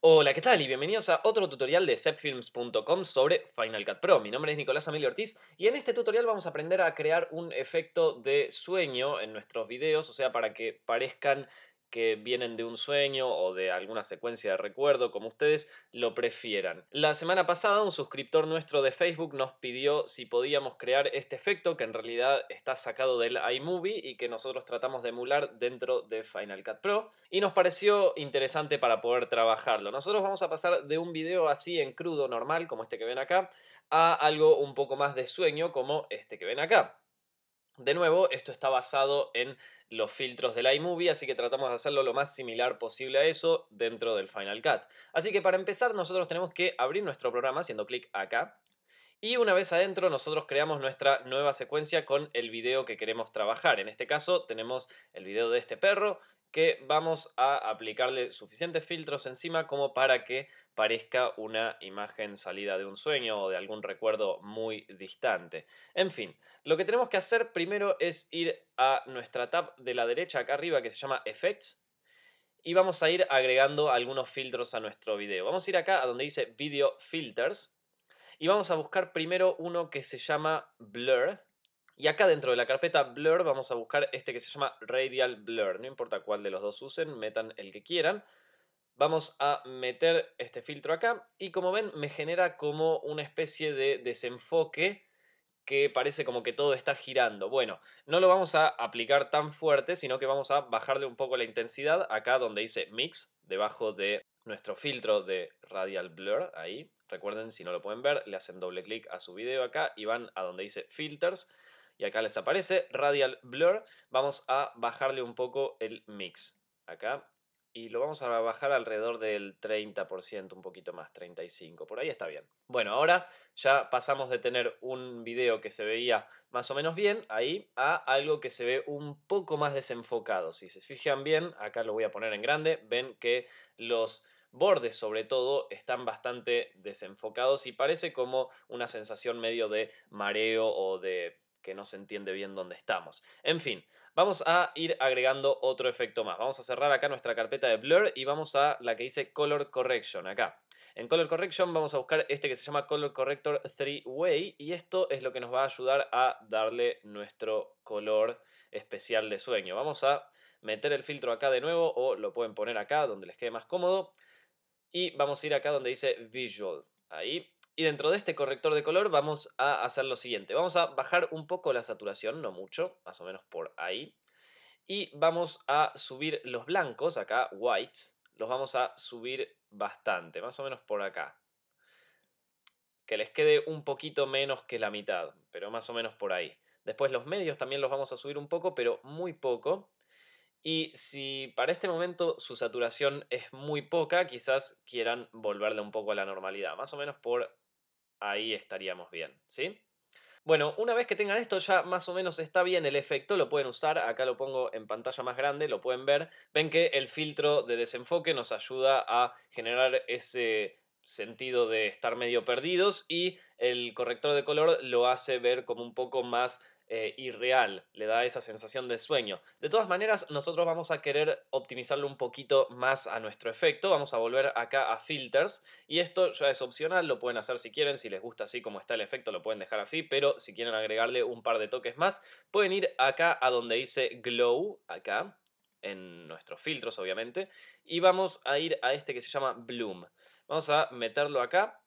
Hola, ¿qué tal? Y bienvenidos a otro tutorial de setfilms.com sobre Final Cut Pro. Mi nombre es Nicolás Amelio Ortiz y en este tutorial vamos a aprender a crear un efecto de sueño en nuestros videos, o sea, para que parezcan que vienen de un sueño o de alguna secuencia de recuerdo, como ustedes lo prefieran. La semana pasada un suscriptor nuestro de Facebook nos pidió si podíamos crear este efecto que en realidad está sacado del iMovie y que nosotros tratamos de emular dentro de Final Cut Pro y nos pareció interesante para poder trabajarlo. Nosotros vamos a pasar de un video así en crudo normal como este que ven acá a algo un poco más de sueño como este que ven acá. De nuevo, esto está basado en los filtros del iMovie, así que tratamos de hacerlo lo más similar posible a eso dentro del Final Cut. Así que para empezar, nosotros tenemos que abrir nuestro programa haciendo clic acá y una vez adentro nosotros creamos nuestra nueva secuencia con el video que queremos trabajar. En este caso tenemos el video de este perro que vamos a aplicarle suficientes filtros encima como para que parezca una imagen salida de un sueño o de algún recuerdo muy distante. En fin, lo que tenemos que hacer primero es ir a nuestra tab de la derecha acá arriba que se llama Effects y vamos a ir agregando algunos filtros a nuestro video. Vamos a ir acá a donde dice Video Filters y vamos a buscar primero uno que se llama Blur. Y acá dentro de la carpeta Blur vamos a buscar este que se llama Radial Blur. No importa cuál de los dos usen, metan el que quieran. Vamos a meter este filtro acá y como ven me genera como una especie de desenfoque que parece como que todo está girando. Bueno, no lo vamos a aplicar tan fuerte, sino que vamos a bajarle un poco la intensidad acá donde dice Mix, debajo de nuestro filtro de Radial Blur, ahí. Recuerden, si no lo pueden ver, le hacen doble clic a su video acá y van a donde dice Filters y acá les aparece Radial Blur. Vamos a bajarle un poco el mix acá y lo vamos a bajar alrededor del 30%, un poquito más, 35%, por ahí está bien. Bueno, ahora ya pasamos de tener un video que se veía más o menos bien ahí a algo que se ve un poco más desenfocado. Si se fijan bien, acá lo voy a poner en grande, ven que los bordes sobre todo están bastante desenfocados y parece como una sensación medio de mareo o de que no se entiende bien dónde estamos. En fin, vamos a ir agregando otro efecto más. Vamos a cerrar acá nuestra carpeta de blur y vamos a la que dice color correction acá. En color correction vamos a buscar este que se llama color corrector 3 way y esto es lo que nos va a ayudar a darle nuestro color especial de sueño. Vamos a meter el filtro acá de nuevo o lo pueden poner acá donde les quede más cómodo. Y vamos a ir acá donde dice Visual. Ahí. Y dentro de este corrector de color vamos a hacer lo siguiente. Vamos a bajar un poco la saturación, no mucho, más o menos por ahí. Y vamos a subir los blancos, acá, whites, los vamos a subir bastante, más o menos por acá. Que les quede un poquito menos que la mitad, pero más o menos por ahí. Después los medios también los vamos a subir un poco, pero muy poco. Y si para este momento su saturación es muy poca, quizás quieran volverle un poco a la normalidad. Más o menos por ahí estaríamos bien, ¿sí? Bueno, una vez que tengan esto ya más o menos está bien el efecto, lo pueden usar, acá lo pongo en pantalla más grande, lo pueden ver, ven que el filtro de desenfoque nos ayuda a generar ese sentido de estar medio perdidos y el corrector de color lo hace ver como un poco más irreal, eh, le da esa sensación de sueño. De todas maneras, nosotros vamos a querer optimizarlo un poquito más a nuestro efecto, vamos a volver acá a filters y esto ya es opcional, lo pueden hacer si quieren, si les gusta así como está el efecto lo pueden dejar así, pero si quieren agregarle un par de toques más, pueden ir acá a donde dice glow, acá, en nuestros filtros obviamente, y vamos a ir a este que se llama bloom. Vamos a meterlo acá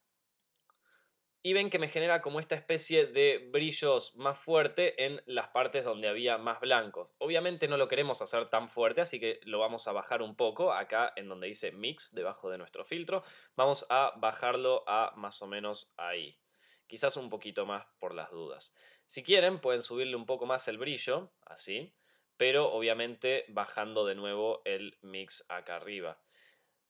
y ven que me genera como esta especie de brillos más fuerte en las partes donde había más blancos. Obviamente no lo queremos hacer tan fuerte, así que lo vamos a bajar un poco acá en donde dice mix debajo de nuestro filtro. Vamos a bajarlo a más o menos ahí. Quizás un poquito más por las dudas. Si quieren pueden subirle un poco más el brillo, así, pero obviamente bajando de nuevo el mix acá arriba.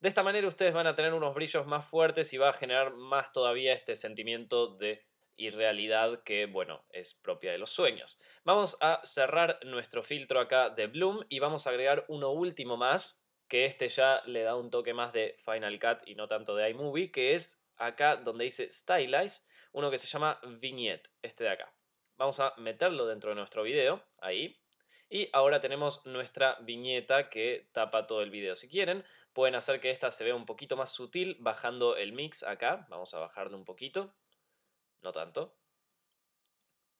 De esta manera ustedes van a tener unos brillos más fuertes y va a generar más todavía este sentimiento de irrealidad que, bueno, es propia de los sueños. Vamos a cerrar nuestro filtro acá de Bloom y vamos a agregar uno último más, que este ya le da un toque más de Final Cut y no tanto de iMovie, que es acá donde dice Stylize, uno que se llama Vignette, este de acá. Vamos a meterlo dentro de nuestro video, ahí, y ahora tenemos nuestra viñeta que tapa todo el video. Si quieren, pueden hacer que esta se vea un poquito más sutil bajando el mix acá. Vamos a bajarle un poquito. No tanto.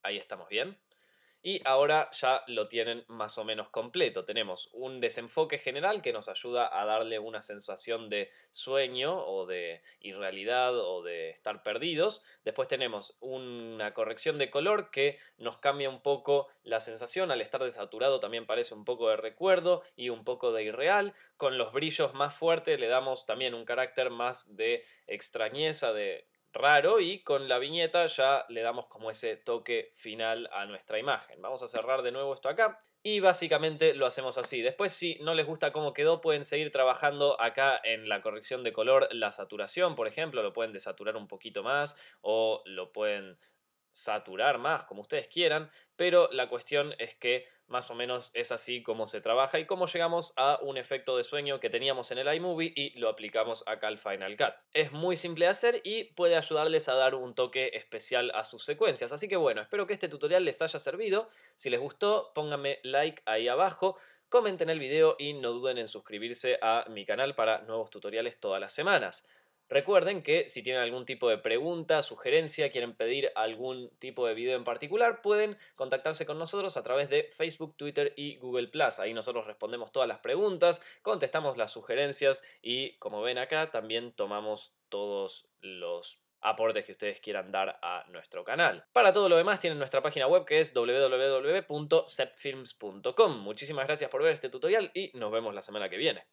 Ahí estamos bien. Y ahora ya lo tienen más o menos completo. Tenemos un desenfoque general que nos ayuda a darle una sensación de sueño o de irrealidad o de estar perdidos. Después tenemos una corrección de color que nos cambia un poco la sensación. Al estar desaturado también parece un poco de recuerdo y un poco de irreal. Con los brillos más fuertes le damos también un carácter más de extrañeza, de raro y con la viñeta ya le damos como ese toque final a nuestra imagen. Vamos a cerrar de nuevo esto acá. Y básicamente lo hacemos así. Después, si no les gusta cómo quedó, pueden seguir trabajando acá en la corrección de color, la saturación, por ejemplo, lo pueden desaturar un poquito más o lo pueden saturar más, como ustedes quieran, pero la cuestión es que más o menos es así como se trabaja y cómo llegamos a un efecto de sueño que teníamos en el iMovie y lo aplicamos acá al Final Cut. Es muy simple de hacer y puede ayudarles a dar un toque especial a sus secuencias. Así que bueno, espero que este tutorial les haya servido. Si les gustó, pónganme like ahí abajo. Comenten el video y no duden en suscribirse a mi canal para nuevos tutoriales todas las semanas. Recuerden que si tienen algún tipo de pregunta, sugerencia, quieren pedir algún tipo de video en particular, pueden contactarse con nosotros a través de Facebook, Twitter y Google Ahí nosotros respondemos todas las preguntas, contestamos las sugerencias y, como ven acá, también tomamos todos los aportes que ustedes quieran dar a nuestro canal. Para todo lo demás tienen nuestra página web que es www.sepfilms.com. Muchísimas gracias por ver este tutorial y nos vemos la semana que viene.